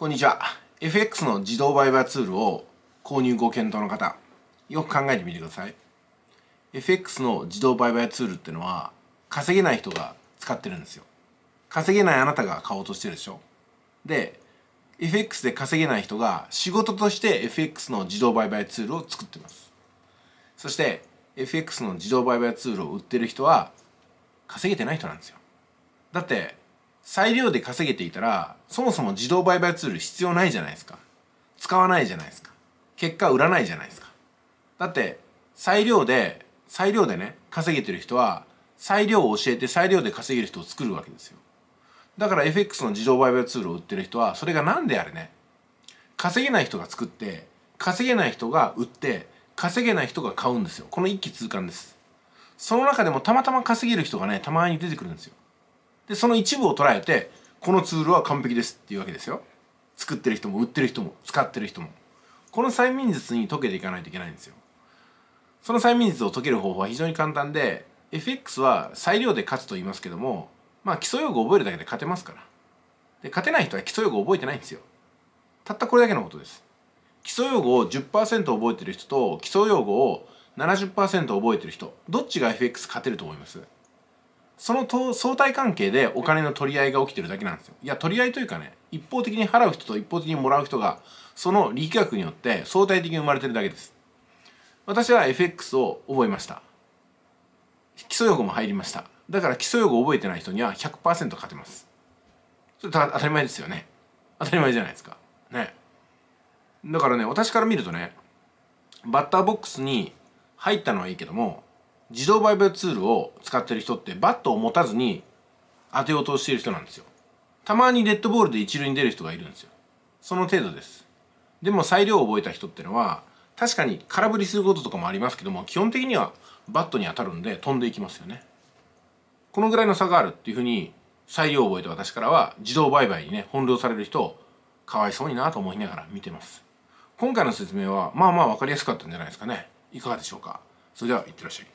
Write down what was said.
こんにちは FX の自動売買ツールを購入ご検討の方よく考えてみてください FX の自動売買ツールってのは稼げない人が使ってるんですよ稼げないあなたが買おうとしてるでしょで FX で稼げない人が仕事として FX の自動売買ツールを作ってますそして FX の自動売買ツールを売ってる人は稼げてない人なんですよだって裁量で稼げていたらそもそも自動売買ツール必要ないじゃないですか使わないじゃないですか結果売らないじゃないですかだって裁量で裁量でね稼げてる人は裁量を教えて裁量で稼げる人を作るわけですよだから FX の自動売買ツールを売ってる人はそれが何であれね稼げない人が作って稼げない人が売って稼げない人が買うんですよこの一気通貫ですその中でもたまたま稼げる人がねたまに出てくるんですよでその一部を捉えてこのツールは完璧ですっていうわけですよ作ってる人も売ってる人も使ってる人もこの催眠術に解けていかないといけないんですよその催眠術を解ける方法は非常に簡単で FX は裁量で勝つと言いますけどもまあ基礎用語を覚えるだけで勝てますからで勝てない人は基礎用語を覚えてないんですよたったこれだけのことです基礎用語を10%覚えてる人と基礎用語を70%覚えてる人どっちが FX 勝てると思いますその相対関係でお金の取り合いが起きてるだけなんですよいや取り合いというかね一方的に払う人と一方的にもらう人がその力学によって相対的に生まれてるだけです私は FX を覚えました基礎用語も入りましただから基礎用語を覚えてない人には100%勝てますそれ当たり前ですよね当たり前じゃないですかねだからね私から見るとねバッターボックスに入ったのはいいけども自動売買ツールを使ってる人ってバットを持たずに当てようとしている人なんですよたまにデッドボールで一塁に出る人がいるんですよその程度ですでも裁量を覚えた人ってのは確かに空振りすることとかもありますけども基本的にはバットに当たるんで飛んでいきますよねこのぐらいの差があるっていうふうに裁量を覚えた私からは自動売買にね翻弄される人をかわいそうになと思いながら見てます今回の説明はまあまあ分かりやすかったんじゃないですかねいかがでしょうかそれではいってらっしゃい